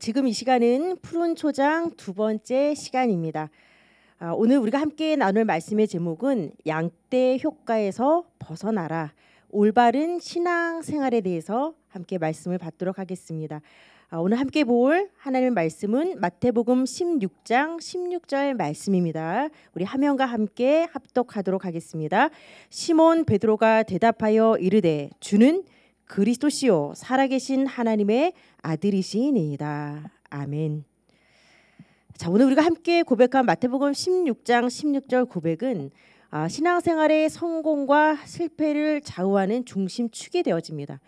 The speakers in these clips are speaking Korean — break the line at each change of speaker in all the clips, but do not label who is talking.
지금 이 시간은 푸른 초장 두 번째 시간입니다. 아, 오늘 우리가 함께 나눌 말씀의 제목은 양떼 효과에서 벗어나라 올바른 신앙 생활에 대해서 함께 말씀을 받도록 하겠습니다. 아, 오늘 함께 볼 하나님의 말씀은 마태복음 16장 16절 말씀입니다. 우리 하면과 함께 합독하도록 하겠습니다. 시몬 베드로가 대답하여 이르되 주는 그리스도시요 살아계신 하나님의 아들이시니이다. 아멘. 자, 오늘 우리가 함께 고백한 마태복음 16장 16절 고백은 아, 신앙생활의 성공과 실패를 좌우하는 중심축이 되어집니다.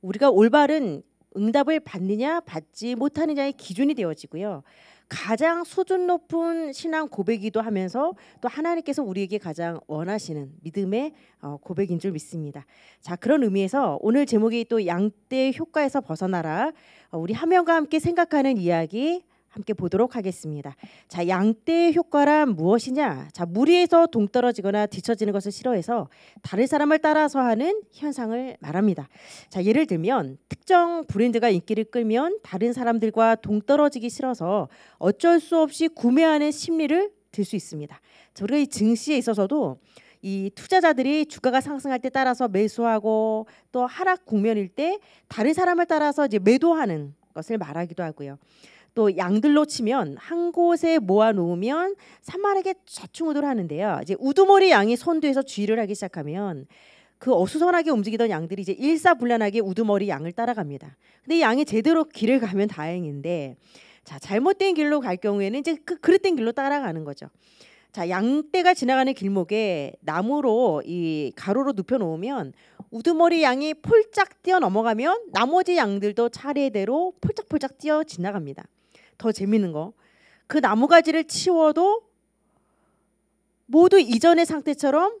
우리가 올바른 응답을 받느냐 받지 못하느냐의 기준이 되어지고요. 가장 수준 높은 신앙 고백이기도 하면서 또 하나님께서 우리에게 가장 원하시는 믿음의 어, 고백인 줄 믿습니다. 자 그런 의미에서 오늘 제목이 또 양떼 효과에서 벗어나라 어, 우리 하명과 함께 생각하는 이야기 함께 보도록 하겠습니다. 자, 양떼의 효과란 무엇이냐? 자, 무리해서 동떨어지거나 뒤처지는 것을 싫어해서 다른 사람을 따라서 하는 현상을 말합니다. 자, 예를 들면 특정 브랜드가 인기를 끌면 다른 사람들과 동떨어지기 싫어서 어쩔 수 없이 구매하는 심리를 들 수 있습니다. 자, 우리가 이 증시에 있어서도 이 투자자들이 주가가 상승할 때 따라서 매수하고 또 하락 국면일 때 다른 사람을 따라서 이제 매도하는 것을 말하기도 하고요. 또 양들로 치면 한 곳에 모아놓으면 산만하게 좌충우돌 하는데요. 이제 우두머리 양이 선두에서 쥐를 하기 시작하면 그 어수선하게 움직이던 양들이 이제 일사불란하게 우두머리 양을 따라갑니다. 근데 양이 제대로 길을 가면 다행인데 자 잘못된 길로 갈 경우에는 이제 그 그릇된 길로 따라가는 거죠. 자 양떼가 지나가는 길목에 나무로 이 가로로 눕혀 놓으면 우두머리 양이 폴짝 뛰어 넘어가면 나머지 양들도 차례대로 폴짝폴짝 뛰어 지나갑니다. 더 재밌는 거. 그 나무가지를 치워도 모두 이전의 상태처럼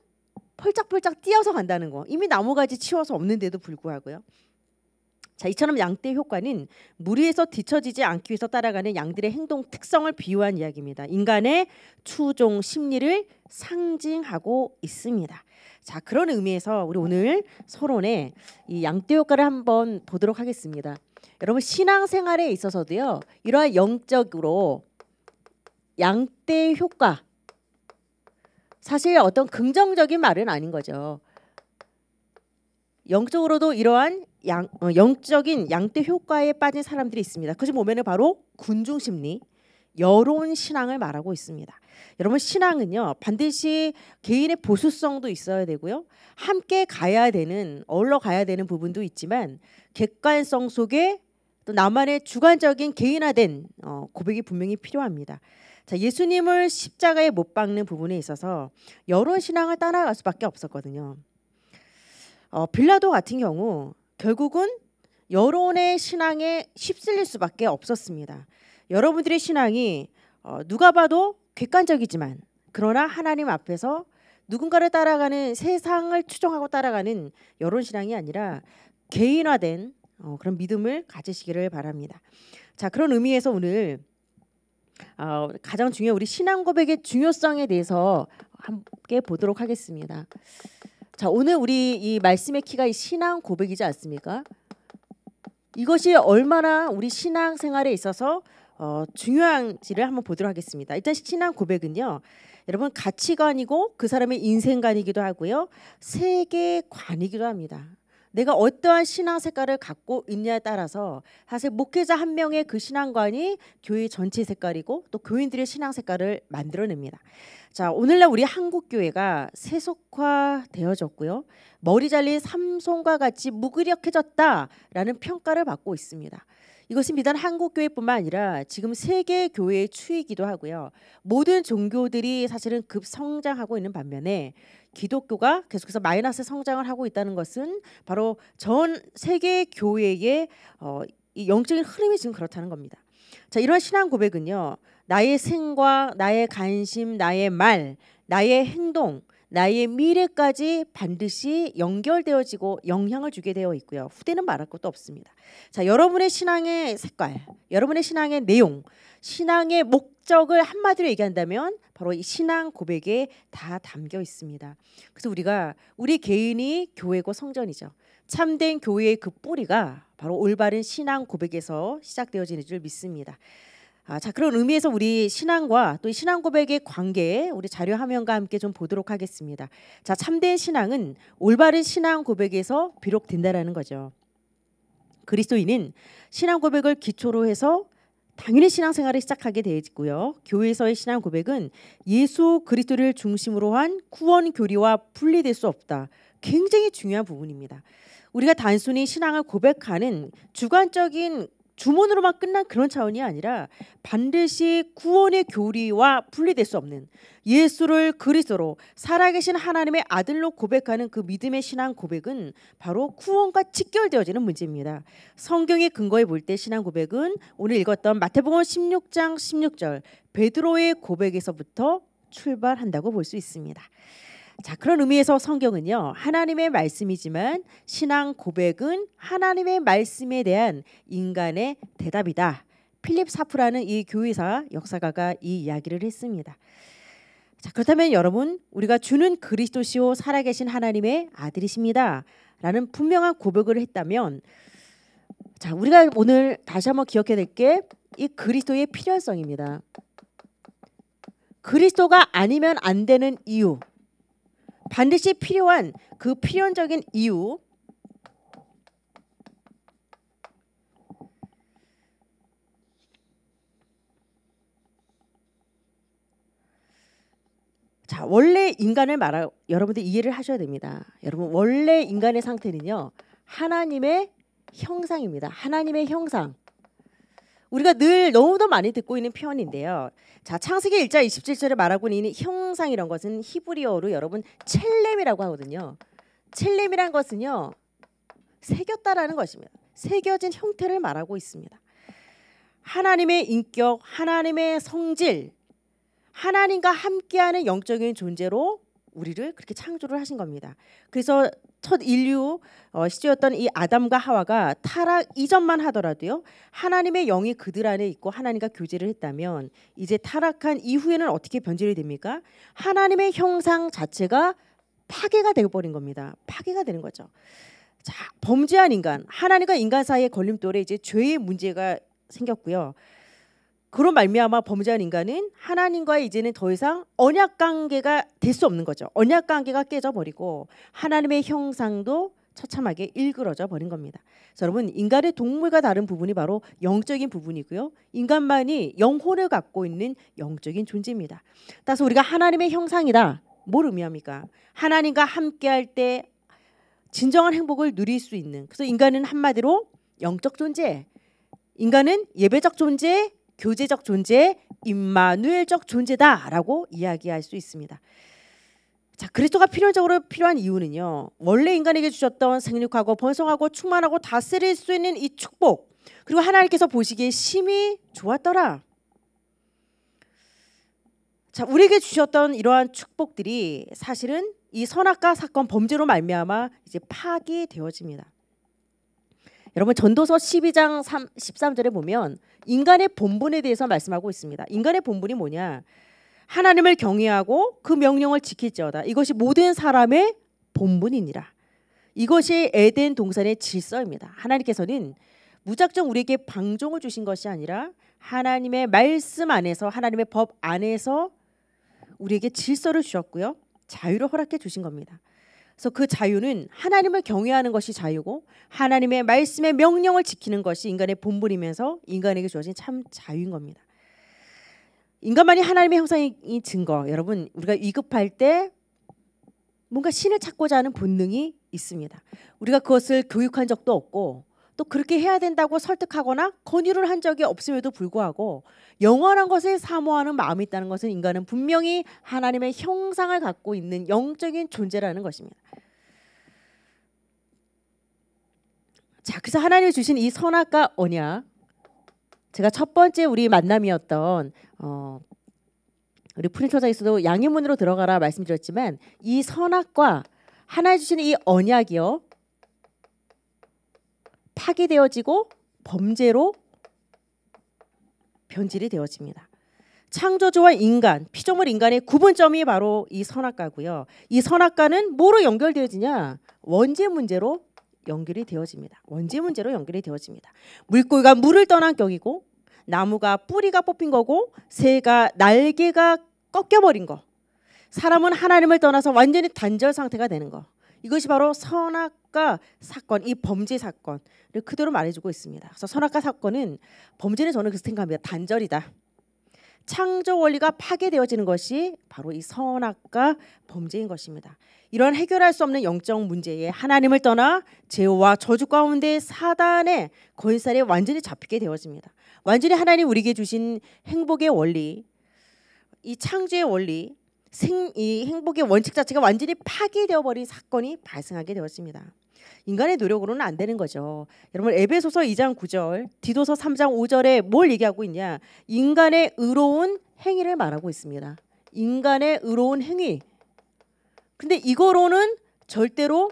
펄짝펄짝 뛰어서 간다는 거. 이미 나무가지 치워서 없는데도 불구하고요. 자, 이처럼 양떼 효과는 무리에서 뒤처지지 않기 위해서 따라가는 양들의 행동 특성을 비유한 이야기입니다. 인간의 추종 심리를 상징하고 있습니다. 자, 그런 의미에서 우리 오늘 서론에 이 양떼 효과를 한번 보도록 하겠습니다. 여러분 신앙생활에 있어서도요. 이러한 영적으로 양대 효과 사실 어떤 긍정적인 말은 아닌 거죠. 영적으로도 이러한 양, 어, 영적인 양대 효과에 빠진 사람들이 있습니다. 그것이 보면 바로 군중 심리, 여론 신앙을 말하고 있습니다. 여러분 신앙은요 반드시 개인의 보수성도 있어야 되고요 함께 가야 되는 얼러 가야 되는 부분도 있지만 객관성 속에 또 나만의 주관적인 개인화된 어, 고백이 분명히 필요합니다. 자, 예수님을 십자가에 못 박는 부분에 있어서 여론 신앙을 따라갈 수밖에 없었거든요. 어, 빌라도 같은 경우 결국은 여론의 신앙에 휩쓸릴 수밖에 없었습니다. 여러분들의 신앙이 어, 누가 봐도 객관적이지만 그러나 하나님 앞에서 누군가를 따라가는 세상을 추종하고 따라가는 여론 신앙이 아니라 개인화된 어, 그런 믿음을 가지시기를 바랍니다. 자 그런 의미에서 오늘 어, 가장 중요 우리 신앙 고백의 중요성에 대해서 함께 보도록 하겠습니다. 자 오늘 우리 이 말씀의 키가 이 신앙 고백이지 않습니까? 이것이 얼마나 우리 신앙 생활에 있어서 어, 중요한지를 한번 보도록 하겠습니다. 일단 신앙 고백은요. 여러분 가치관이고 그 사람의 인생관이기도 하고요. 세계관이기도 합니다. 내가 어떠한 신앙 색깔을 갖고 있냐에 따라서 사실 목회자 한 명의 그 신앙관이 교회 전체 색깔이고 또 교인들의 신앙 색깔을 만들어냅니다. 자, 오늘날 우리 한국 교회가 세속화 되어졌고요. 머리 잘린 삼손과 같이 무기력해졌다라는 평가를 받고 있습니다. 이것은 비단 한국 교회뿐만 아니라 지금 세계 교회의 추이기도 하고요. 모든 종교들이 사실은 급성장하고 있는 반면에 기독교가 계속해서 마이너스 성장을 하고 있다는 것은 바로 전 세계 교회의 어, 이 영적인 흐름이 지금 그렇다는 겁니다. 자, 이런 신앙 고백은요. 나의 생과 나의 관심, 나의 말, 나의 행동 나의 미래까지 반드시 연결되어지고 영향을 주게 되어 있고요. 후대는 말할 것도 없습니다. 자, 여러분의 신앙의 색깔, 여러분의 신앙의 내용, 신앙의 목적을 한마디로 얘기한다면 바로 이 신앙 고백에 다 담겨 있습니다. 그래서 우리가 우리 개인이 교회고 성전이죠. 참된 교회의 그 뿌리가 바로 올바른 신앙 고백에서 시작되어지는 줄 믿습니다. 아, 자 그런 의미에서 우리 신앙과 또 신앙 고백의 관계 우리 자료 화면과 함께 좀 보도록 하겠습니다. 자 참된 신앙은 올바른 신앙 고백에서 비롯된다라는 거죠. 그리스도인은 신앙 고백을 기초로 해서 당연히 신앙생활을 시작하게 되고요. 교회에서의 신앙 고백은 예수 그리스도를 중심으로 한 구원 교리와 분리될 수 없다. 굉장히 중요한 부분입니다. 우리가 단순히 신앙을 고백하는 주관적인 주문으로만 끝난 그런 차원이 아니라 반드시 구원의 교리와 분리될 수 없는 예수를 그리스도로 살아계신 하나님의 아들로 고백하는 그 믿음의 신앙 고백은 바로 구원과 직결되어지는 문제입니다. 성경의 근거에 볼 때 신앙 고백은 오늘 읽었던 마태복음 16장 16절 베드로의 고백에서부터 출발한다고 볼 수 있습니다. 자, 그런 의미에서 성경은요. 하나님의 말씀이지만 신앙 고백은 하나님의 말씀에 대한 인간의 대답이다. 필립 사프라는 이 교회사 역사가가 이 이야기를 했습니다. 자, 그렇다면 여러분, 우리가 주는 그리스도시오 살아계신 하나님의 아들이십니다. 라는 분명한 고백을 했다면 자, 우리가 오늘 다시 한번 기억해야 될 게 이 그리스도의 필요성입니다 그리스도가 아니면 안 되는 이유. 반드시 필요한 그 필연적인 이유 자, 원래 인간을 말하 여러분들 이해를 하셔야 됩니다. 여러분 원래 인간의 상태는요. 하나님의 형상입니다. 하나님의 형상. 우리가 늘너무도 많이 듣고 있는 표현인데요. 자, 창세기 1장 27절에 말하고 있는 형상이란 것은 히브리어로 여러분 첼렘이라고 하거든요. 첼렘이란 것은요. 새겼다라는 것입니다. 새겨진 형태를 말하고 있습니다. 하나님의 인격, 하나님의 성질, 하나님과 함께하는 영적인 존재로 우리를 그렇게 창조를 하신 겁니다. 그래서 첫 인류 어, 시조였던 이 아담과 하와가 타락 이전만 하더라도요 하나님의 영이 그들 안에 있고 하나님과 교제를 했다면 이제 타락한 이후에는 어떻게 변질이 됩니까? 하나님의 형상 자체가 파괴가 되어버린 겁니다. 파괴가 되는 거죠. 자, 범죄한 인간, 하나님과 인간 사이의 걸림돌에 이제 죄의 문제가 생겼고요. 그런 말미암아 범죄한 인간은 하나님과 이제는 더 이상 언약 관계가 될 수 없는 거죠. 언약 관계가 깨져 버리고 하나님의 형상도 처참하게 일그러져 버린 겁니다. 여러분 인간의 동물과 다른 부분이 바로 영적인 부분이고요. 인간만이 영혼을 갖고 있는 영적인 존재입니다. 따라서 우리가 하나님의 형상이다. 뭘 의미합니까? 하나님과 함께할 때 진정한 행복을 누릴 수 있는. 그래서 인간은 한마디로 영적 존재. 인간은 예배적 존재, 교제적 존재, 임마누엘적 존재다라고 이야기할 수 있습니다. 자, 그리스도가 필연적으로 필요한 이유는요. 원래 인간에게 주셨던 생육하고 번성하고 충만하고 다스릴 수 있는 이 축복. 그리고 하나님께서 보시기에 심히 좋았더라. 자, 우리에게 주셨던 이러한 축복들이 사실은 이 선악과 사건 범죄로 말미암아 이제 파기되어집니다. 여러분 전도서 12장 3, 13절에 보면 인간의 본분에 대해서 말씀하고 있습니다. 인간의 본분이 뭐냐? 하나님을 경외하고 그 명령을 지킬지어다. 이것이 모든 사람의 본분이니라. 이것이 에덴 동산의 질서입니다. 하나님께서는 무작정 우리에게 방종을 주신 것이 아니라 하나님의 말씀 안에서 하나님의 법 안에서 우리에게 질서를 주셨고요. 자유를 허락해 주신 겁니다. 그래서 그 자유는 하나님을 경외하는 것이 자유고 하나님의 말씀의 명령을 지키는 것이 인간의 본분이면서 인간에게 주어진 참 자유인 겁니다. 인간만이 하나님의 형상인 증거. 여러분, 우리가 위급할 때 뭔가 신을 찾고자 하는 본능이 있습니다. 우리가 그것을 교육한 적도 없고 또 그렇게 해야 된다고 설득하거나 권유를 한 적이 없음에도 불구하고 영원한 것에 사모하는 마음이 있다는 것은 인간은 분명히 하나님의 형상을 갖고 있는 영적인 존재라는 것입니다. 자, 그래서 하나님이 주신 이 선악과 언약 제가 첫 번째 우리 만남이었던 어, 우리 프린터장에서도 양의문으로 들어가라 말씀드렸지만 이 선악과 하나님 주신 이 언약이요 파괴되어지고 범죄로 변질이 되어집니다. 창조주와 인간, 피조물 인간의 구분점이 바로 이 선악과고요. 이 선악과는 뭐로 연결되어지냐? 원죄 문제로 연결이 되어집니다. 원죄 문제로 연결이 되어집니다. 물고기가 물을 떠난 격이고 나무가 뿌리가 뽑힌 거고 새가 날개가 꺾여버린 거. 사람은 하나님을 떠나서 완전히 단절 상태가 되는 거. 이것이 바로 선악과 사건, 이 범죄 사건을 그대로 말해주고 있습니다. 그래서 선악과 사건은 범죄는 저는 그렇게 생각합니다. 단절이다. 창조 원리가 파괴되어지는 것이 바로 이 선악과 범죄인 것입니다. 이런 해결할 수 없는 영적 문제에 하나님을 떠나 죄와 저주 가운데 사단의 권살에 완전히 잡히게 되어집니다. 완전히 하나님 우리에게 주신 행복의 원리, 이 창조의 원리, 생, 이 행복의 원칙 자체가 완전히 파괴되어 버린 사건이 발생하게 되었습니다. 인간의 노력으로는 안 되는 거죠. 여러분 에베소서 2장 9절, 디도서 3장 5절에 뭘 얘기하고 있냐? 인간의 의로운 행위를 말하고 있습니다. 인간의 의로운 행위. 근데 이거로는 절대로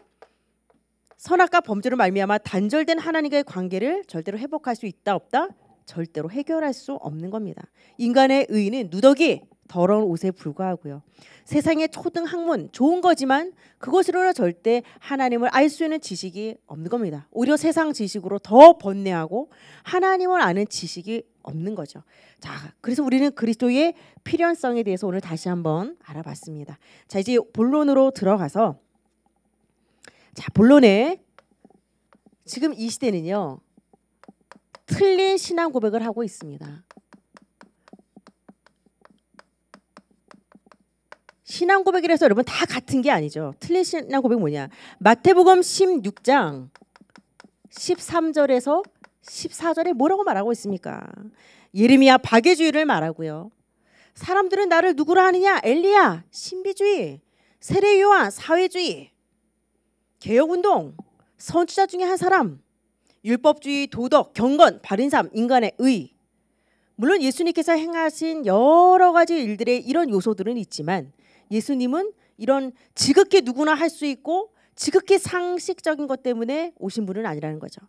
선악과 범죄로 말미암아 단절된 하나님과의 관계를 절대로 회복할 수 있다 없다 절대로 해결할 수 없는 겁니다. 인간의 의는 누더기 더러운 옷에 불과하고요. 세상의 초등 학문 좋은 거지만 그것으로는 절대 하나님을 알 수 있는 지식이 없는 겁니다. 오히려 세상 지식으로 더 번뇌하고 하나님을 아는 지식이 없는 거죠. 자, 그래서 우리는 그리스도의 필연성에 대해서 오늘 다시 한번 알아봤습니다. 자, 이제 본론으로 들어가서 자, 본론에 지금 이 시대는요. 틀린 신앙 고백을 하고 있습니다. 신앙 고백이라서 여러분 다 같은 게 아니죠. 틀린 신앙 고백 뭐냐? 마태복음 16장 13절에서 14절에 뭐라고 말하고 있습니까? 예레미야 박해주의를 말하고요. 사람들은 나를 누구라 하느냐? 엘리야, 신비주의, 세례 요한, 사회주의, 개혁 운동, 선지자 중에 한 사람, 율법주의, 도덕, 경건, 바른 삶, 인간의 의. 물론 예수님께서 행하신 여러 가지 일들의 이런 요소들은 있지만 예수님은 이런 지극히 누구나 할 수 있고 지극히 상식적인 것 때문에 오신 분은 아니라는 거죠.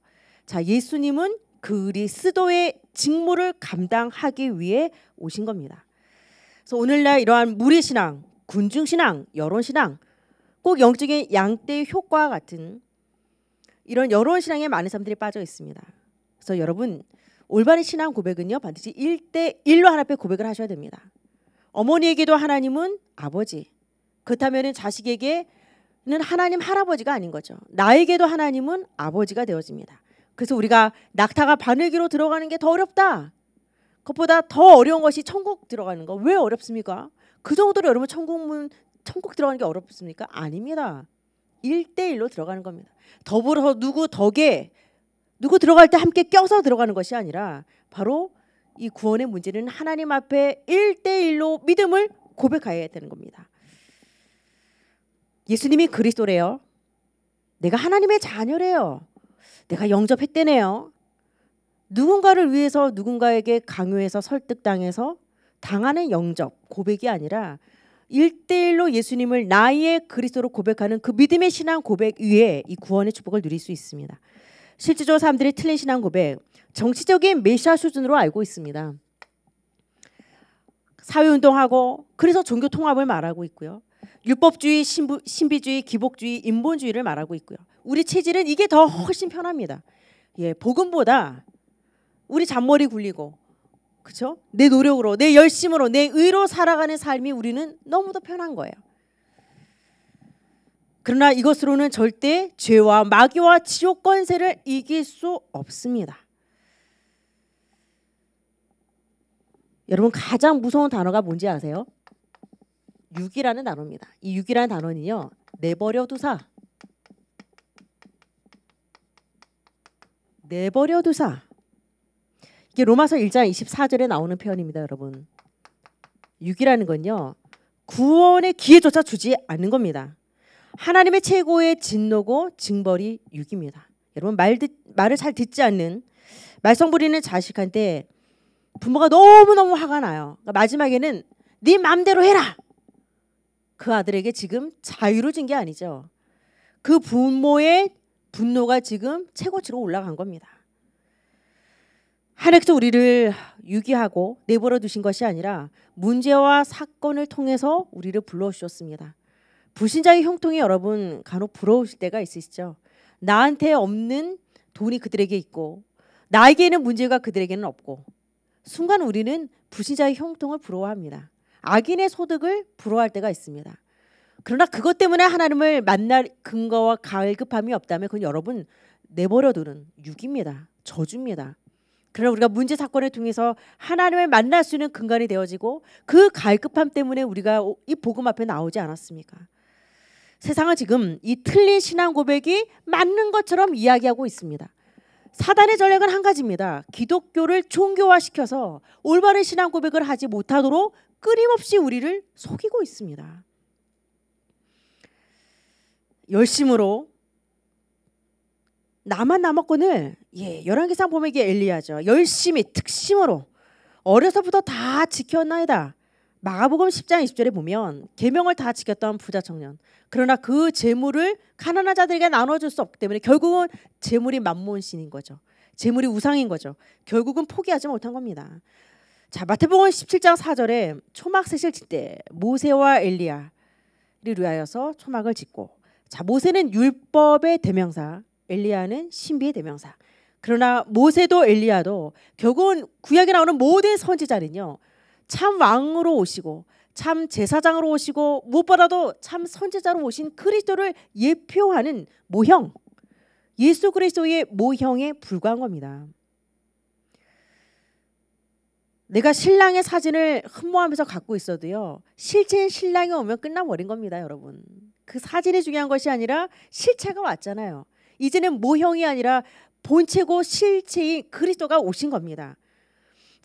자, 예수님은 그리스도의 직무를 감당하기 위해 오신 겁니다. 그래서 오늘날 이러한 무리 신앙, 군중 신앙, 여론 신앙, 꼭 영적인 양떼 효과 같은 이런 여론 신앙에 많은 사람들이 빠져 있습니다. 그래서 여러분 올바른 신앙 고백은요 반드시 1대 1로 하나님 앞에 고백을 하셔야 됩니다. 어머니에게도 하나님은 아버지. 그렇다면 자식에게는 하나님 할아버지가 아닌 거죠. 나에게도 하나님은 아버지가 되어집니다. 그래서 우리가 낙타가 바늘기로 들어가는 게 더 어렵다. 그것보다 더 어려운 것이 천국 들어가는 거. 왜 어렵습니까? 그 정도로 여러분 천국문 천국 들어가는 게 어렵습니까? 아닙니다. 1대1로 들어가는 겁니다. 더불어 누구 덕에 누구 들어갈 때 함께 껴서 들어가는 것이 아니라 바로 이 구원의 문제는 하나님 앞에 일대일로 믿음을 고백해야 되는 겁니다. 예수님이 그리스도래요. 내가 하나님의 자녀래요. 내가 영접했대네요. 누군가를 위해서 누군가에게 강요해서 설득당해서 당하는 영접 고백이 아니라 일대일로 예수님을 나의 그리스도로 고백하는 그 믿음의 신앙 고백 위에 이 구원의 축복을 누릴 수 있습니다. 실제적으로 사람들이 틀린 신앙 고백 정치적인 메시아 수준으로 알고 있습니다. 사회운동하고 그래서 종교 통합을 말하고 있고요. 율법주의, 신부, 신비주의, 기복주의, 인본주의를 말하고 있고요. 우리 체질은 이게 더 훨씬 편합니다. 예, 복음보다 우리 잔머리 굴리고 그렇내 노력으로, 내 열심으로, 내 의로 살아가는 삶이 우리는 너무도 편한 거예요. 그러나 이것으로는 절대 죄와 마귀와 지옥 권세를 이길 수 없습니다. 여러분 가장 무서운 단어가 뭔지 아세요? 6이라는 단어입니다. 이 6이라는 단어는요. 내버려 두사. 내버려 두사. 이게 로마서 1장 24절에 나오는 표현입니다, 여러분. 6이라는 건요. 구원의 기회조차 주지 않는 겁니다. 하나님의 최고의 진노고 징벌이 6입니다. 여러분 말 듣, 말을 잘 듣지 않는 말썽 부리는 자식한테 부모가 너무너무 화가 나요. 그러니까 마지막에는 네 맘대로 해라. 그 아들에게 지금 자유로 진게 아니죠. 그 부모의 분노가 지금 최고치로 올라간 겁니다. 하나님께서 우리를 유기하고 내버려 두신 것이 아니라 문제와 사건을 통해서 우리를 불러주셨습니다. 불신자의 형통이 여러분 간혹 부러우실 때가 있으시죠. 나한테 없는 돈이 그들에게 있고 나에게는 문제가 그들에게는 없고 순간 우리는 부시자의 형통을 부러워합니다. 악인의 소득을 부러워할 때가 있습니다. 그러나 그것 때문에 하나님을 만날 근거와 갈급함이 없다면 그건 여러분 내버려두는 육입니다. 저주입니다. 그러나 우리가 문제 사건을 통해서 하나님을 만날 수 있는 근간이 되어지고 그 갈급함 때문에 우리가 이 복음 앞에 나오지 않았습니까? 세상은 지금 이 틀린 신앙 고백이 맞는 것처럼 이야기하고 있습니다. 사단의 전략은 한 가지입니다. 기독교를 종교화시켜서 올바른 신앙 고백을 하지 못하도록 끊임없이 우리를 속이고 있습니다. 열심으로 나만 남았거늘 예, 열왕기상 보면 이게 엘리야죠. 열심히 특심으로 어려서부터 다 지켰나이다. 마가복음 10장 20절에 보면 계명을 다 지켰던 부자 청년 그러나 그 재물을 가난한 자들에게 나눠줄 수 없기 때문에 결국은 재물이 만몬신인 거죠. 재물이 우상인 거죠. 결국은 포기하지 못한 겁니다. 자 마태복음 17장 4절에 초막 세실 때 모세와 엘리야를 위하여서 초막을 짓고 자 모세는 율법의 대명사 엘리야는 신비의 대명사 그러나 모세도 엘리야도 결국은 구약에 나오는 모든 선지자는요 참 왕으로 오시고 참 제사장으로 오시고 무엇보다도 참 선지자로 오신 그리스도를 예표하는 모형 예수 그리스도의 모형에 불과한 겁니다. 내가 신랑의 사진을 흠모하면서 갖고 있어도요. 실제인 신랑이 오면 끝나버린 겁니다, 여러분. 그 사진이 중요한 것이 아니라 실체가 왔잖아요. 이제는 모형이 아니라 본체고 실체인 그리스도가 오신 겁니다.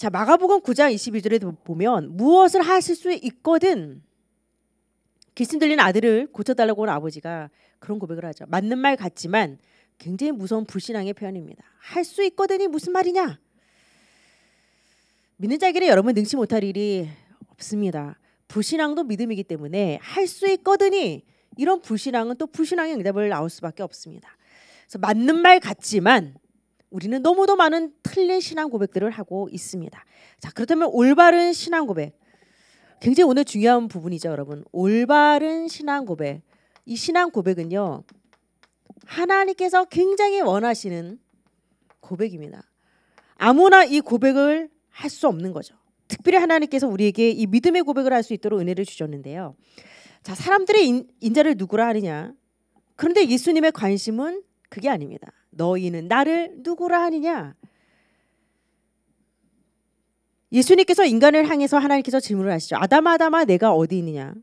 자 마가복음 9장 22절에 보면 무엇을 하실 수 있거든 귀신 들린 아들을 고쳐달라고 온 아버지가 그런 고백을 하죠. 맞는 말 같지만 굉장히 무서운 불신앙의 표현입니다. 할 수 있거든이 무슨 말이냐? 믿는 자에게는 여러분 능치 못할 일이 없습니다. 불신앙도 믿음이기 때문에 할 수 있거든이 이런 불신앙은 또 불신앙의 응답을 나올 수밖에 없습니다. 그래서 맞는 말 같지만 우리는 너무도 많은 틀린 신앙 고백들을 하고 있습니다. 자, 그렇다면 올바른 신앙 고백. 굉장히 오늘 중요한 부분이죠, 여러분. 올바른 신앙 고백. 이 신앙 고백은요. 하나님께서 굉장히 원하시는 고백입니다. 아무나 이 고백을 할 수 없는 거죠. 특별히 하나님께서 우리에게 이 믿음의 고백을 할 수 있도록 은혜를 주셨는데요. 자, 사람들의 인, 인자를 누구라 하느냐? 그런데 예수님의 관심은 그게 아닙니다. 너희는 나를 누구라 하느냐? 예수님께서 인간을 향해서 하나님께서 질문을 하시죠. 아담아 아담아 내가 어디 있느냐?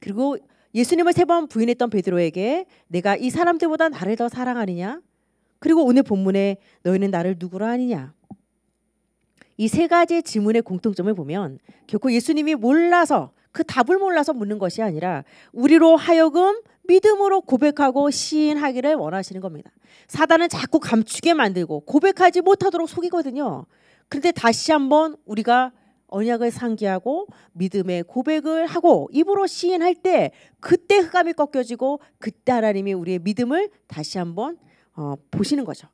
그리고 예수님을 세 번 부인했던 베드로에게 내가 이 사람들보다 나를 더 사랑하느냐? 그리고 오늘 본문에 너희는 나를 누구라 하느냐? 이 세가지 질문의 공통점을 보면 결코 예수님이 몰라서 그 답을 몰라서 묻는 것이 아니라 우리로 하여금 믿음으로 고백하고 시인하기를 원하시는 겁니다. 사단은 자꾸 감추게 만들고 고백하지 못하도록 속이거든요. 그런데 다시 한번 우리가 언약을 상기하고 믿음의 고백을 하고 입으로 시인할 때 그때 흑암이 꺾여지고 그때 하나님이 우리의 믿음을 다시 한번 어, 보시는 거죠.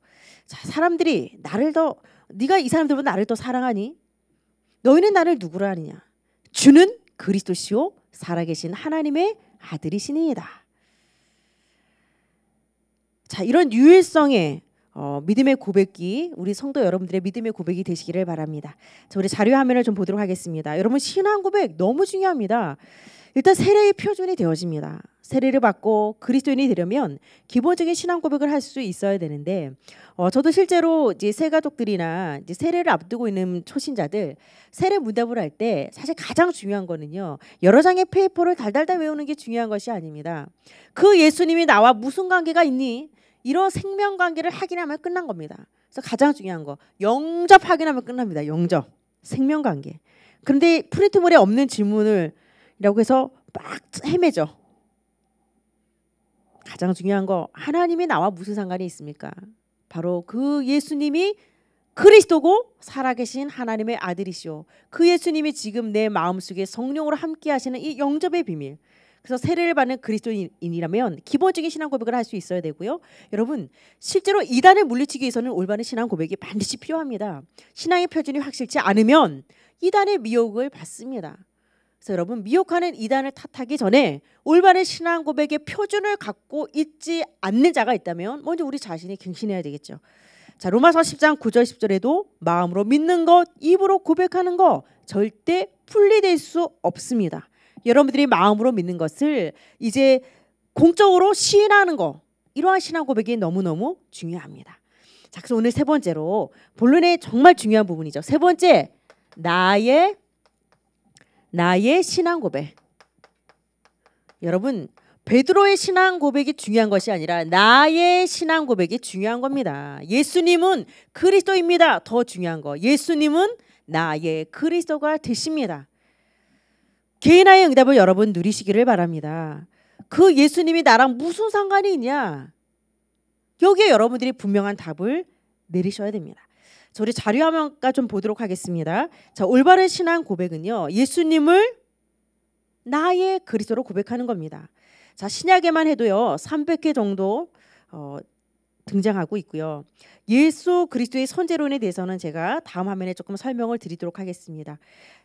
자, 사람들이 나를 더 네가 이 사람들보다 나를 더 사랑하니? 너희는 나를 누구라 하느냐? 주는 그리스도시오 살아계신 하나님의 아들이시니이다. 자 이런 유일성의 어, 믿음의 고백이 우리 성도 여러분들의 믿음의 고백이 되시기를 바랍니다. 자, 우리 자료 화면을 좀 보도록 하겠습니다. 여러분 신앙 고백 너무 중요합니다. 일단 세례의 표준이 되어집니다. 세례를 받고 그리스도인이 되려면 기본적인 신앙 고백을 할 수 있어야 되는데 어, 저도 실제로 이제 새 가족들이나 이제 세례를 앞두고 있는 초신자들 세례 문답을 할 때 사실 가장 중요한 거는요 여러 장의 페이퍼를 달달달 외우는 게 중요한 것이 아닙니다. 그 예수님이 나와 무슨 관계가 있니? 이런 생명 관계를 확인하면 끝난 겁니다. 그래서 가장 중요한 거 영접 확인하면 끝납니다. 영접 생명 관계. 그런데 프린트물에 없는 질문을 라고 해서 막 헤매죠. 가장 중요한 거 하나님이 나와 무슨 상관이 있습니까? 바로 그 예수님이 그리스도고 살아계신 하나님의 아들이시오. 그 예수님이 지금 내 마음속에 성령으로 함께하시는 이 영접의 비밀. 그래서 세례를 받는 그리스도인이라면 기본적인 신앙 고백을 할 수 있어야 되고요. 여러분 실제로 이단을 물리치기 위해서는 올바른 신앙 고백이 반드시 필요합니다. 신앙의 표준이 확실치 않으면 이단의 미혹을 받습니다. 그래서 여러분 미혹하는 이단을 탓하기 전에 올바른 신앙 고백의 표준을 갖고 있지 않는 자가 있다면 먼저 뭐 우리 자신이 갱신해야 되겠죠. 자 로마서 10장 9절 10절에도 마음으로 믿는 것, 입으로 고백하는 것 절대 분리될 수 없습니다. 여러분들이 마음으로 믿는 것을 이제 공적으로 시인하는 것 이러한 신앙 고백이 너무너무 중요합니다. 자, 그래서 오늘 세 번째로 본론의 정말 중요한 부분이죠. 세 번째 나의 나의 신앙 고백. 여러분 베드로의 신앙 고백이 중요한 것이 아니라 나의 신앙 고백이 중요한 겁니다. 예수님은 그리스도입니다. 더 중요한 거. 예수님은 나의 그리스도가 되십니다. 개인화의 응답을 여러분 누리시기를 바랍니다. 그 예수님이 나랑 무슨 상관이 있냐? 여기에 여러분들이 분명한 답을 내리셔야 됩니다. 자, 우리 자료 화면과 좀 보도록 하겠습니다. 자, 올바른 신앙 고백은요. 예수님을 나의 그리스도로 고백하는 겁니다. 자, 신약에만 해도요. 3 0 0개 정도 어, 등장하고 있고요. 예수 그리스도의 선제론에 대해서는 제가 다음 화면에 조금 설명을 드리도록 하겠습니다.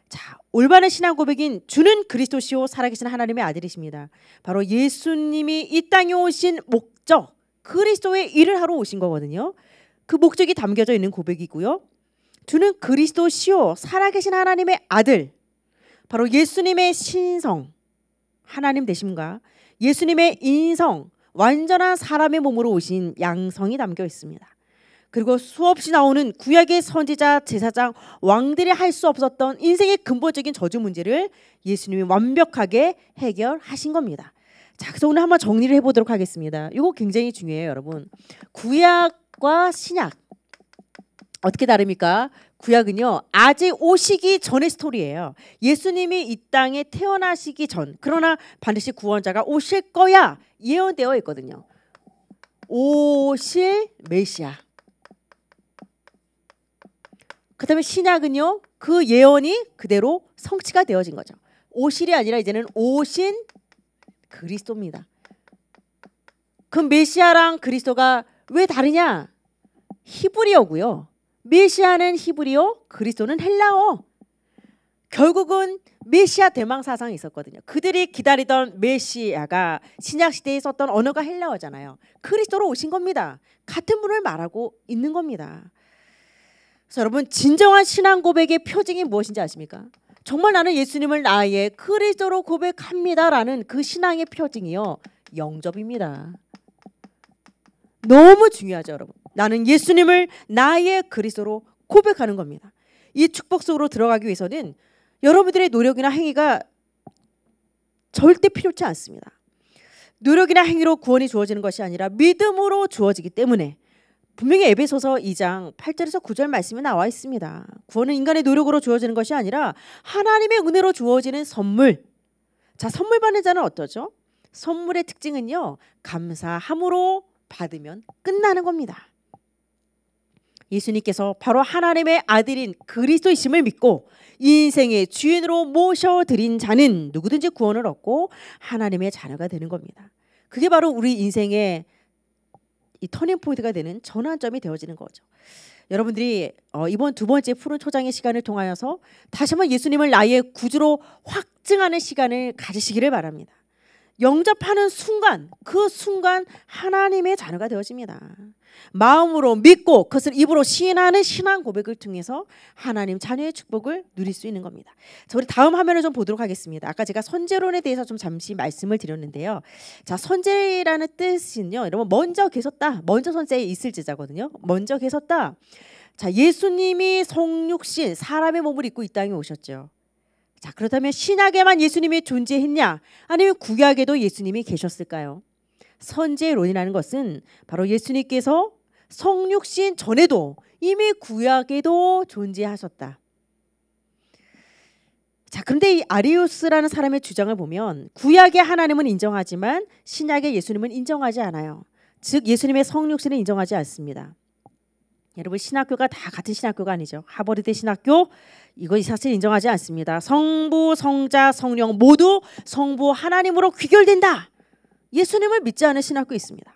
자, 올바른 신앙 고백인 주는 그리스도시오 살아계신 하나님의 아들이십니다. 바로 예수님이 이 땅에 오신 목적 그리스도의 일을 하러 오신 거거든요. 그 목적이 담겨져 있는 고백이고요. 주는 그리스도시요 살아계신 하나님의 아들 바로 예수님의 신성 하나님 되심과 예수님의 인성 완전한 사람의 몸으로 오신 양성이 담겨 있습니다. 그리고 수없이 나오는 구약의 선지자, 제사장, 왕들이 할 수 없었던 인생의 근본적인 저주 문제를 예수님이 완벽하게 해결하신 겁니다. 자, 그래서 오늘 한번 정리를 해보도록 하겠습니다. 이거 굉장히 중요해요, 여러분. 구약 구약과 신약 어떻게 다릅니까? 구약은요 아직 오시기 전의 스토리예요. 예수님이 이 땅에 태어나시기 전 그러나 반드시 구원자가 오실 거야 예언되어 있거든요. 오실 메시아. 그다음에 신약은요 그 예언이 그대로 성취가 되어진 거죠. 오실이 아니라 이제는 오신 그리스도입니다. 그 메시아랑 그리스도가 왜 다르냐? 히브리어고요. 메시아는 히브리어, 그리스도는 헬라어. 결국은 메시아 대망 사상이 있었거든요. 그들이 기다리던 메시아가 신약 시대에 썼던 언어가 헬라어잖아요. 그리스도로 오신 겁니다. 같은 분을 말하고 있는 겁니다. 그래서 여러분 진정한 신앙 고백의 표징이 무엇인지 아십니까? 정말 나는 예수님을 나의 그리스도로 고백합니다라는 그 신앙의 표징이요 영접입니다. 너무 중요하죠, 여러분. 나는 예수님을 나의 그리스도로 고백하는 겁니다. 이 축복 속으로 들어가기 위해서는 여러분들의 노력이나 행위가 절대 필요치 않습니다. 노력이나 행위로 구원이 주어지는 것이 아니라 믿음으로 주어지기 때문에 분명히 에베소서 2장 8절에서 9절 말씀에 나와 있습니다. 구원은 인간의 노력으로 주어지는 것이 아니라 하나님의 은혜로 주어지는 선물. 자, 선물 받는 자는 어떠죠? 선물의 특징은요. 감사함으로 받으면 끝나는 겁니다. 예수님께서 바로 하나님의 아들인 그리스도이심을 믿고 인생의 주인으로 모셔드린 자는 누구든지 구원을 얻고 하나님의 자녀가 되는 겁니다. 그게 바로 우리 인생의 이 터닝 포인트가 되는 전환점이 되어지는 거죠. 여러분들이 어, 이번 두 번째 푸른 초장의 시간을 통하여서 다시 한번 예수님을 나의 구주로 확증하는 시간을 가지시기를 바랍니다. 영접하는 순간 그 순간 하나님의 자녀가 되어집니다. 마음으로 믿고 그것을 입으로 신하는 신앙 고백을 통해서 하나님 자녀의 축복을 누릴 수 있는 겁니다. 자, 우리 다음 화면을 좀 보도록 하겠습니다. 아까 제가 선제론에 대해서 좀 잠시 말씀을 드렸는데요. 자, 선제라는 뜻은요. 여러분 먼저 계셨다. 먼저 선제에 있을 제자거든요. 먼저 계셨다. 자, 예수님이 성육신 사람의 몸을 입고 이 땅에 오셨죠. 자, 그렇다면 신약에만 예수님이 존재했냐? 아니면 구약에도 예수님이 계셨을까요? 선제론이라는 것은 바로 예수님께서 성육신 전에도 이미 구약에도 존재하셨다. 자, 그런데 이 아리우스라는 사람의 주장을 보면 구약의 하나님은 인정하지만 신약의 예수님은 인정하지 않아요. 즉 예수님의 성육신을 인정하지 않습니다. 여러분 신학교가 다 같은 신학교가 아니죠. 하버드대 신학교 이거 사실 인정하지 않습니다. 성부, 성자, 성령 모두 성부 하나님으로 귀결된다. 예수님을 믿지 않은 신학교 있습니다.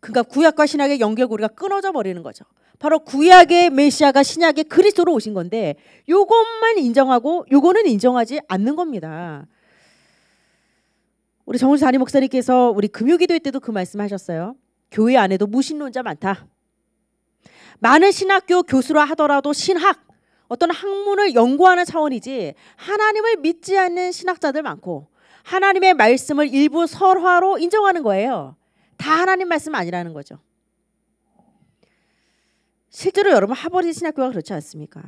그러니까 구약과 신약의 연결고리가 끊어져 버리는 거죠. 바로 구약의 메시아가 신약의 그리스도로 오신 건데 이것만 인정하고 이거는 인정하지 않는 겁니다. 우리 정우사 단임 목사님께서 우리 금요기도회 때도 그 말씀하셨어요. 교회 안에도 무신론자 많다. 많은 신학교 교수라 하더라도 신학 어떤 학문을 연구하는 차원이지 하나님을 믿지 않는 신학자들 많고 하나님의 말씀을 일부 설화로 인정하는 거예요. 다 하나님 말씀 아니라는 거죠. 실제로 여러분 하버드 신학교가 그렇지 않습니까?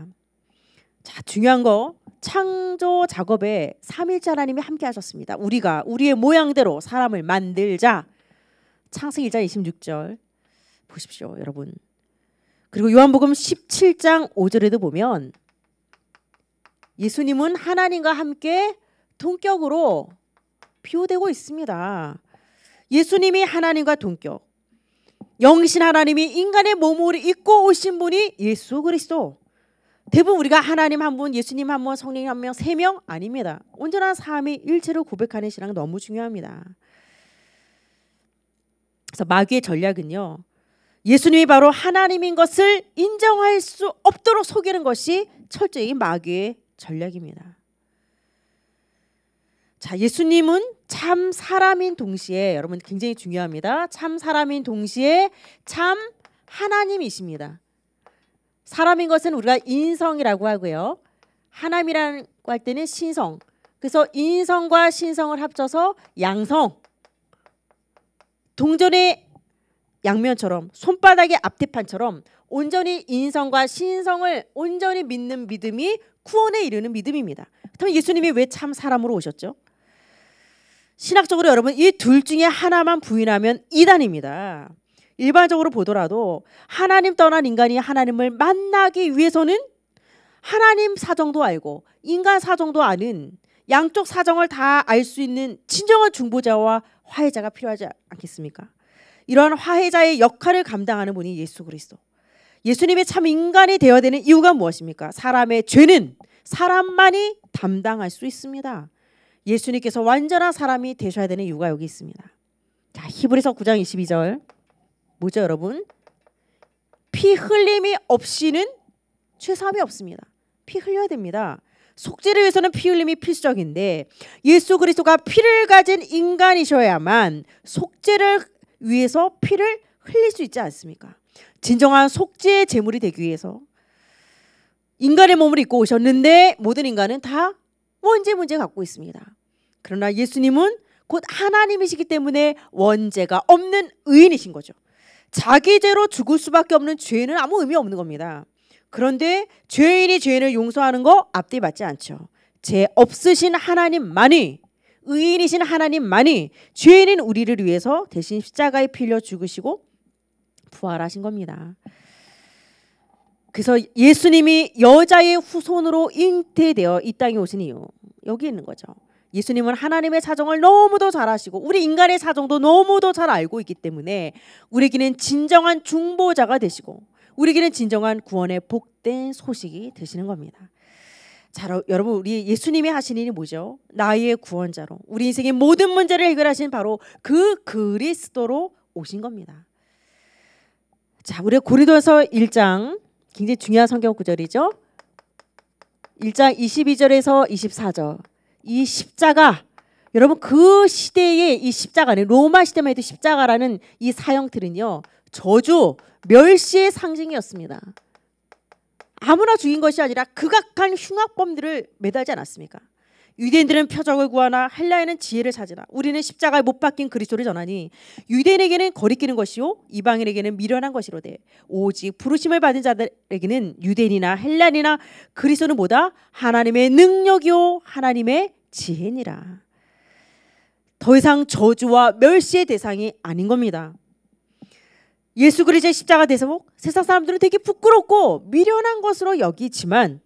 자, 중요한 거 창조 작업에 삼일째 하나님이 함께 하셨습니다. 우리가 우리의 모양대로 사람을 만들자. 창세기 1장 26절 보십시오, 여러분. 그리고 요한복음 17장 5절에도 보면 예수님은 하나님과 함께 동격으로 비호되고 있습니다. 예수님이 하나님과 동격. 영신 하나님이 인간의 몸을 입고 오신 분이 예수 그리스도. 대부분 우리가 하나님 한 분, 예수님 한 분, 성령 한 명, 세 명 아닙니다. 온전한 삶이 일체로 고백하는 신앙 너무 중요합니다. 그래서 마귀의 전략은요. 예수님이 바로 하나님인 것을 인정할 수 없도록 속이는 것이 철저히 마귀의 전략입니다. 자, 예수님은 참 사람인 동시에 여러분 굉장히 중요합니다. 참 사람인 동시에 참 하나님이십니다. 사람인 것은 우리가 인성이라고 하고요. 하나님이라고 할 때는 신성. 그래서 인성과 신성을 합쳐서 양성. 동전의 양면처럼 손바닥의 앞뒤판처럼 온전히 인성과 신성을 온전히 믿는 믿음이 구원에 이르는 믿음입니다. 그렇다면 예수님이 왜 참 사람으로 오셨죠? 신학적으로 여러분 이 둘 중에 하나만 부인하면 이단입니다. 일반적으로 보더라도 하나님 떠난 인간이 하나님을 만나기 위해서는 하나님 사정도 알고 인간 사정도 아는 양쪽 사정을 다 알 수 있는 진정한 중보자와 화해자가 필요하지 않겠습니까? 이러한 화해자의 역할을 감당하는 분이 예수 그리스도. 예수님의참 인간이 되어야 되는 이유가 무엇입니까? 사람의 죄는 사람만이 담당할 수 있습니다. 예수님께서 완전한 사람이 되셔야 되는 이유가 여기 있습니다. 자, 히브리서 9장 22절. 뭐죠, 여러분? 피 흘림이 없이는 죄사함이 없습니다. 피 흘려야 됩니다. 속죄를 위해서는 피 흘림이 필수적인데 예수 그리스도가 피를 가진 인간이셔야만 속죄를 위에서 피를 흘릴 수 있지 않습니까? 진정한 속죄의 제물이 되기 위해서 인간의 몸을 입고 오셨는데 모든 인간은 다 원죄 문제 갖고 있습니다. 그러나 예수님은 곧 하나님이시기 때문에 원죄가 없는 의인이신 거죠. 자기 죄로 죽을 수밖에 없는 죄는 아무 의미 없는 겁니다. 그런데 죄인이 죄인을 용서하는 거 앞뒤 맞지 않죠. 죄 없으신 하나님만이 의인이신 하나님만이 죄인인 우리를 위해서 대신 십자가에 필려 죽으시고 부활하신 겁니다. 그래서 예수님이 여자의 후손으로 잉태되어 이 땅에 오신 이유 여기 있는 거죠. 예수님은 하나님의 사정을 너무도 잘 아시고 우리 인간의 사정도 너무도 잘 알고 있기 때문에 우리에게는 진정한 중보자가 되시고 우리에게는 진정한 구원의 복된 소식이 되시는 겁니다. 자, 어, 여러분 우리 예수님이 하신 일이 뭐죠? 나의 구원자로 우리 인생의 모든 문제를 해결하신 바로 그 그리스도로 오신 겁니다. 자, 우리 고린도서 1장 굉장히 중요한 성경 구절이죠. 1장 22절에서 24절. 이 십자가 여러분 그 시대의 이 십자가는 로마 시대만 해도 십자가라는 이 사형틀은요. 저주, 멸시의 상징이었습니다. 아무나 죽인 것이 아니라 극악한 흉악범들을 매달지 않았습니까? 유대인들은 표적을 구하나 헬라에는 지혜를 찾으나 우리는 십자가에 못 박힌 그리스도를 전하니 유대인에게는 거리끼는 것이요 이방인에게는 미련한 것이로되 오직 부르심을 받은 자들에게는 유대인이나 헬라이나 인 그리스도는 뭐다 하나님의 능력이요 하나님의 지혜니라 더 이상 저주와 멸시의 대상이 아닌 겁니다. 예수 그리스도의 십자가 대서 세상 사람들은 되게 부끄럽고 미련한 것으로 여기지만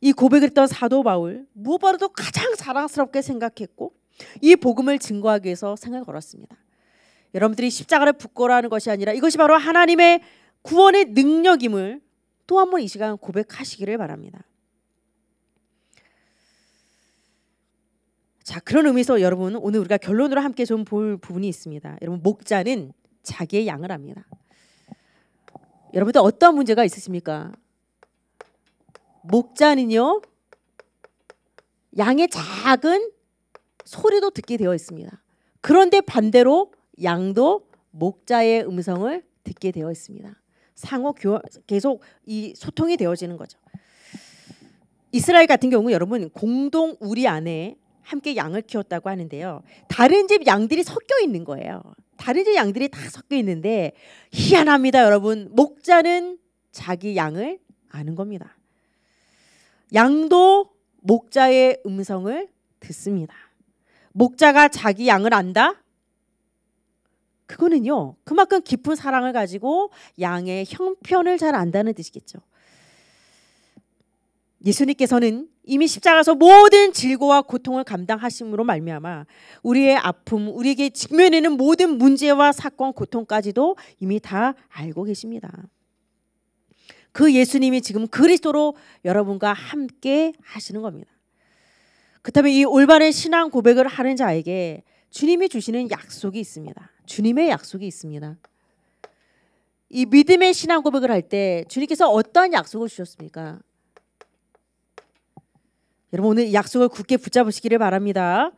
이 고백을 했던 사도 바울 무엇보다도 가장 자랑스럽게 생각했고 이 복음을 증거하기 위해서 생을 걸었습니다. 여러분들이 십자가를 부끄러워하는 것이 아니라 이것이 바로 하나님의 구원의 능력임을 또 한 번 이 시간 고백하시기를 바랍니다. 자 그런 의미에서 여러분 오늘 우리가 결론으로 함께 좀 볼 부분이 있습니다. 여러분 목자는 자기의 양을 합니다. 여러분들 어떤 문제가 있으십니까? 목자는요 양의 작은 소리도 듣게 되어 있습니다. 그런데 반대로 양도 목자의 음성을 듣게 되어 있습니다. 상호 교 계속 이 소통이 되어지는 거죠. 이스라엘 같은 경우 여러분 공동 우리 안에 함께 양을 키웠다고 하는데요. 다른 집 양들이 섞여 있는 거예요. 다른 집 양들이 다 섞여 있는데 희한합니다, 여러분. 목자는 자기 양을 아는 겁니다. 양도 목자의 음성을 듣습니다. 목자가 자기 양을 안다? 그거는요, 그만큼 깊은 사랑을 가지고 양의 형편을 잘 안다는 뜻이겠죠. 예수님께서는 이미 십자가에서 모든 질고와 고통을 감당하심으로 말미암아 우리의 아픔, 우리에게 직면하는 모든 문제와 사건, 고통까지도 이미 다 알고 계십니다. 그 예수님이 지금 그리스도로 여러분과 함께 하시는 겁니다. 그렇다면 이 올바른 신앙 고백을 하는 자에게 주님이 주시는 약속이 있습니다. 주님의 약속이 있습니다. 이 믿음의 신앙 고백을 할 때 주님께서 어떠 약속을 주셨습니까? 여러분 오늘 약속을 굳게 붙잡으시기를 바랍니다.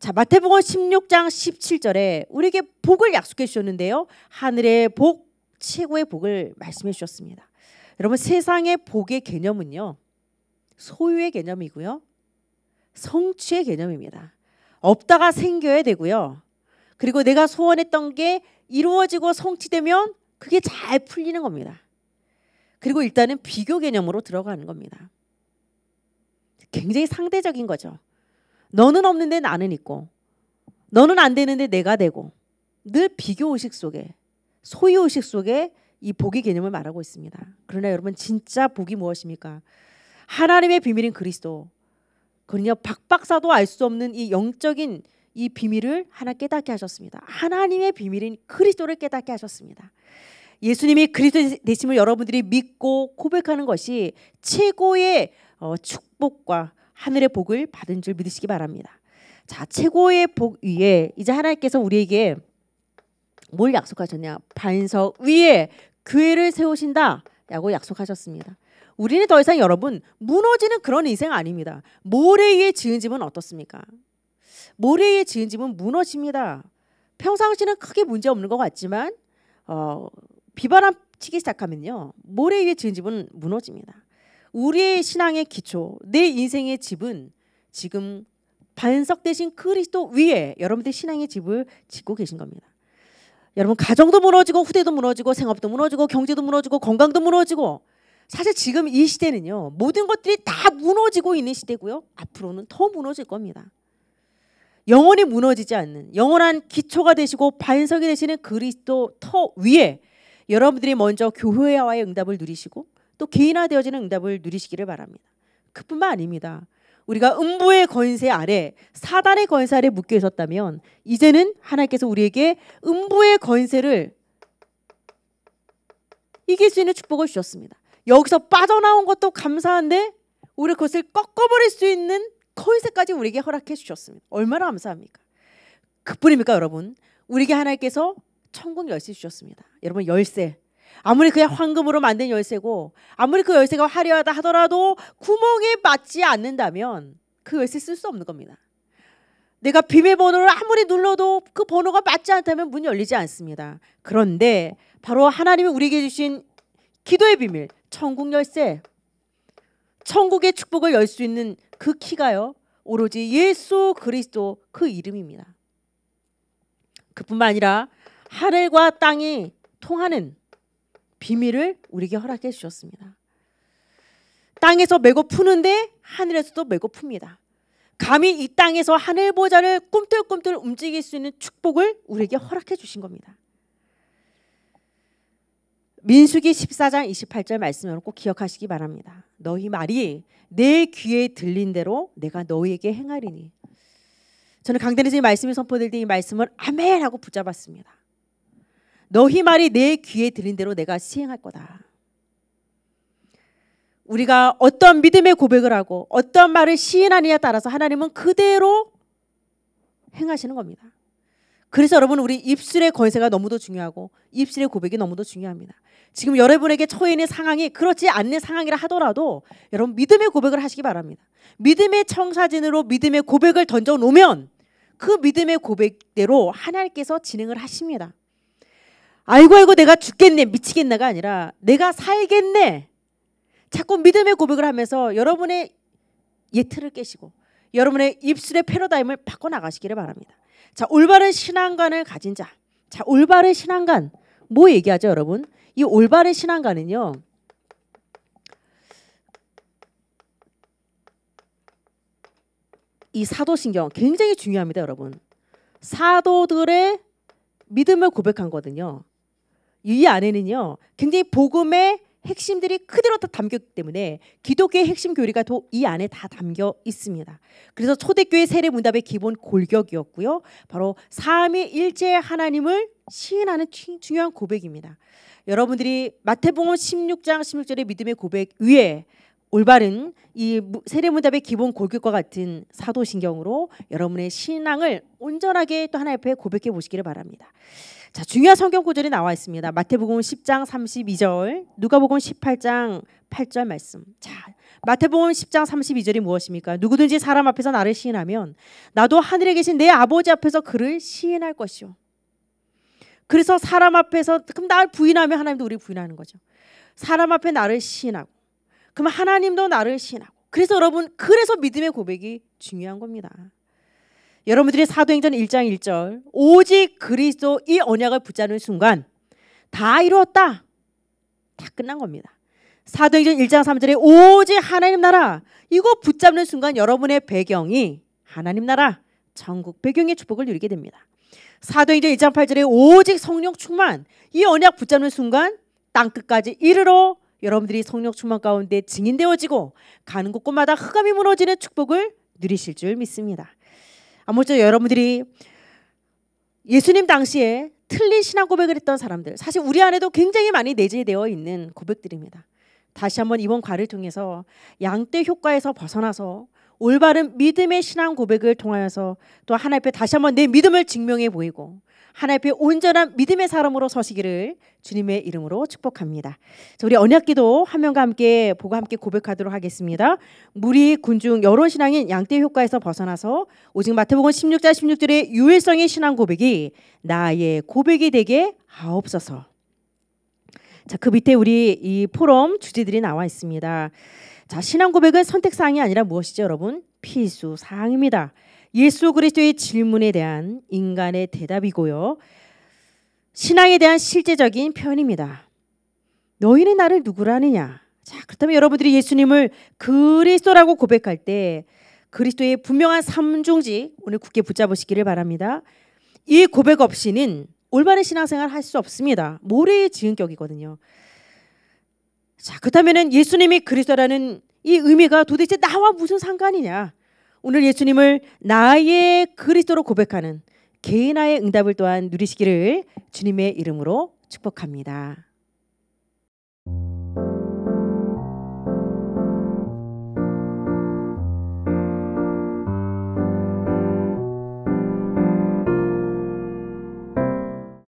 자, 마태복음 16장 17절에 우리에게 복을 약속해 주셨는데요. 하늘의 복, 최고의 복을 말씀해 주셨습니다. 여러분 세상의 복의 개념은요. 소유의 개념이고요. 성취의 개념입니다. 없다가 생겨야 되고요. 그리고 내가 소원했던 게 이루어지고 성취되면 그게 잘 풀리는 겁니다. 그리고 일단은 비교 개념으로 들어가는 겁니다. 굉장히 상대적인 거죠. 너는 없는데 나는 있고, 너는 안 되는데 내가 되고, 늘 비교 의식 속에, 소유 의식 속에 이 복의 개념을 말하고 있습니다. 그러나 여러분 진짜 복이 무엇입니까? 하나님의 비밀인 그리스도. 그러냐 그러니까 박박사도 알 수 없는 이 영적인 이 비밀을 하나 깨닫게 하셨습니다. 하나님의 비밀인 그리스도를 깨닫게 하셨습니다. 예수님이 그리스도 되심을 여러분들이 믿고 고백하는 것이 최고의 어, 축복과 하늘의 복을 받은 줄 믿으시기 바랍니다. 자, 최고의 복 위에 이제 하나님께서 우리에게 뭘 약속하셨냐? 반석 위에 교회를 세우신다라고 약속하셨습니다. 우리는 더 이상 여러분 무너지는 그런 인생 아닙니다. 모래 위에 지은 집은 어떻습니까? 모래 위에 지은 집은 무너집니다. 평상시는 크게 문제 없는 것 같지만 어, 비바람 치기 시작하면요. 모래 위에 지은 집은 무너집니다. 우리의 신앙의 기초, 내 인생의 집은 지금 반석 대신 그리스도 위에 여러분들 신앙의 집을 짓고 계신 겁니다. 여러분 가정도 무너지고 후대도 무너지고 생업도 무너지고 경제도 무너지고 건강도 무너지고 사실 지금 이 시대는요. 모든 것들이 다 무너지고 있는 시대고요. 앞으로는 더 무너질 겁니다. 영원히 무너지지 않는 영원한 기초가 되시고 반석이 되시는 그리스도 터 위에 여러분들이 먼저 교회와의 응답을 누리시고 또 개인화되어지는 응답을 누리시기를 바랍니다. 그뿐만 아닙니다. 우리가 음부의 권세 아래 사단의 권세 아래 묶여 있었다면 이제는 하나님께서 우리에게 음부의 권세를 이길 수 있는 축복을 주셨습니다. 여기서 빠져나온 것도 감사한데 우리 그것을 꺾어버릴 수 있는 권세까지 우리에게 허락해 주셨습니다. 얼마나 감사합니까? 그뿐입니까 여러분? 우리에게 하나님께서 천국 열쇠 주셨습니다. 여러분 열쇠 아무리 그냥 황금으로 만든 열쇠고 아무리 그 열쇠가 화려하다 하더라도 구멍에 맞지 않는다면 그 열쇠 쓸 수 없는 겁니다. 내가 비밀번호를 아무리 눌러도 그 번호가 맞지 않다면 문이 열리지 않습니다. 그런데 바로 하나님이 우리에게 주신 기도의 비밀, 천국 열쇠, 천국의 축복을 열 수 있는 그 키가요. 오로지 예수 그리스도 그 이름입니다. 그뿐만 아니라 하늘과 땅이 통하는 비밀을 우리에게 허락해 주셨습니다. 땅에서 메고 푸는데 하늘에서도 메고 풉니다. 감히 이 땅에서 하늘 보좌를 꿈틀꿈틀 움직일 수 있는 축복을 우리에게 허락해 주신 겁니다. 민수기 14장 28절 말씀을 꼭 기억하시기 바랍니다. 너희 말이 내 귀에 들린 대로 내가 너희에게 행하리니. 저는 강대리님 말씀이 선포될 때 이 말씀을 아멘 하고 붙잡았습니다. 너희 말이 내 귀에 들린 대로 내가 시행할 거다. 우리가 어떤 믿음의 고백을 하고 어떤 말을 시인하느냐에 따라서 하나님은 그대로 행하시는 겁니다. 그래서 여러분 우리 입술의 권세가 너무도 중요하고 입술의 고백이 너무도 중요합니다. 지금 여러분에게 처해 있는 상황이 그렇지 않는 상황이라 하더라도 여러분 믿음의 고백을 하시기 바랍니다. 믿음의 청사진으로 믿음의 고백을 던져 놓으면 그 믿음의 고백대로 하나님께서 진행을 하십니다. 아이고 아이고 내가 죽겠네 미치겠네가 아니라 내가 살겠네 자꾸 믿음의 고백을 하면서 여러분의 예틀을 깨시고 여러분의 입술의 패러다임을 바꿔나가시기를 바랍니다. 자 올바른 신앙관을 가진 자. 자 올바른 신앙관 뭐 얘기하죠 여러분? 이 올바른 신앙관은요. 이 사도신경 굉장히 중요합니다 여러분. 사도들의 믿음을 고백한 거거든요. 이 안에는요 굉장히 복음의 핵심들이 그대로 다 담겼기 때문에 기독교의 핵심 교리가 이 안에 다 담겨 있습니다. 그래서 초대교회 세례 문답의 기본 골격이었고요. 바로 삼위일체 하나님을 시인하는 중요한 고백입니다. 여러분들이 마태복음 16장 16절의 믿음의 고백 위에 올바른 이 세례문답의 기본 골격과 같은 사도신경으로 여러분의 신앙을 온전하게 또 하나님 앞에 고백해 보시기를 바랍니다. 자, 중요한 성경 구절이 나와 있습니다. 마태복음 10장 32절, 누가복음 18장 8절 말씀. 자, 마태복음 10장 32절이 무엇입니까? 누구든지 사람 앞에서 나를 시인하면 나도 하늘에 계신 내 아버지 앞에서 그를 시인할 것이요. 그래서 사람 앞에서 그럼 나를 부인하면 하나님도 우리 부인하는 거죠. 사람 앞에 나를 시인하고 그럼 하나님도 나를 시인하고 그래서 여러분 그래서 믿음의 고백이 중요한 겁니다. 여러분들이 사도행전 1장 1절 오직 그리스도 이 언약을 붙잡는 순간 다 이루었다. 다 끝난 겁니다. 사도행전 1장 3절에 오직 하나님 나라 이거 붙잡는 순간 여러분의 배경이 하나님 나라 전국 배경의 축복을 누리게 됩니다. 사도행전 1장 8절에 오직 성령 충만 이 언약 붙잡는 순간 땅끝까지 이르러 여러분들이 성령 충만 가운데 증인되어지고 가는 곳곳마다 흑암이 무너지는 축복을 누리실 줄 믿습니다. 아무쪼록 여러분들이 예수님 당시에 틀린 신앙 고백을 했던 사람들 사실 우리 안에도 굉장히 많이 내재되어 있는 고백들입니다. 다시 한번 이번 과를 통해서 양떼 효과에서 벗어나서 올바른 믿음의 신앙 고백을 통하여서 또 하나님 앞에 다시 한번 내 믿음을 증명해 보이고 하나님 앞에 온전한 믿음의 사람으로 서시기를 주님의 이름으로 축복합니다. 자, 우리 언약기도 화면과 함께 보고 함께 고백하도록 하겠습니다. 무리 군중 여론 신앙인 양떼 효과에서 벗어나서 오직 마태복음 16장 16절의 유일성의 신앙 고백이 나의 고백이 되게 하옵소서. 자, 그 밑에 우리 이 포럼 주제들이 나와 있습니다. 자, 신앙 고백은 선택 사항이 아니라 무엇이죠, 여러분? 필수 사항입니다. 예수 그리스도의 질문에 대한 인간의 대답이고요. 신앙에 대한 실제적인 표현입니다. 너희는 나를 누구라느냐? 자, 그렇다면 여러분들이 예수님을 그리스도라고 고백할 때 그리스도의 분명한 삼중지 오늘 굳게 붙잡으시기를 바랍니다. 이 고백 없이는 올바른 신앙생활 할 수 없습니다. 모래의 지은격이거든요. 자, 그렇다면 예수님이 그리스도라는 이 의미가 도대체 나와 무슨 상관이냐? 오늘 예수님을 나의 그리스도로 고백하는 개인화의 응답을 또한 누리시기를 주님의 이름으로 축복합니다.